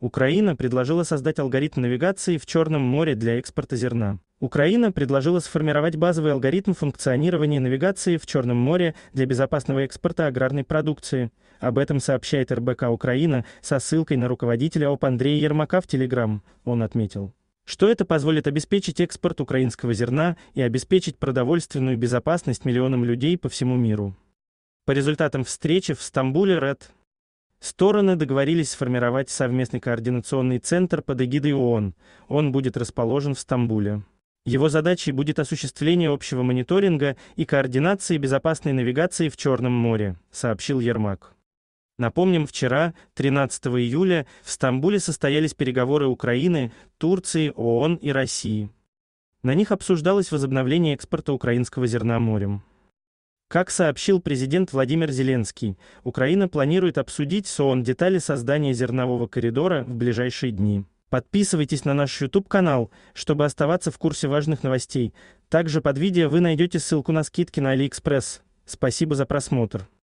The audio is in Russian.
Украина предложила создать алгоритм навигации в Черном море для экспорта зерна. Украина предложила сформировать базовый алгоритм функционирования навигации в Черном море для безопасного экспорта аграрной продукции. Об этом сообщает РБК «Украина» со ссылкой на руководителя ОП Андрея Ермака в Телеграм. Он отметил, что это позволит обеспечить экспорт украинского зерна и обеспечить продовольственную безопасность миллионам людей по всему миру. По результатам встречи в Стамбуле РЭД Стороны договорились сформировать совместный координационный центр под эгидой ООН. Он будет расположен в Стамбуле. Его задачей будет осуществление общего мониторинга и координации безопасной навигации в Черном море, сообщил Ермак. Напомним, вчера, 13 июля, в Стамбуле состоялись переговоры Украины, Турции, ООН и России. На них обсуждалось возобновление экспорта украинского зерна морем. Как сообщил президент Владимир Зеленский, Украина планирует обсудить с ООН детали создания зернового коридора в ближайшие дни. Подписывайтесь на наш YouTube-канал, чтобы оставаться в курсе важных новостей. Также под видео вы найдете ссылку на скидки на AliExpress. Спасибо за просмотр.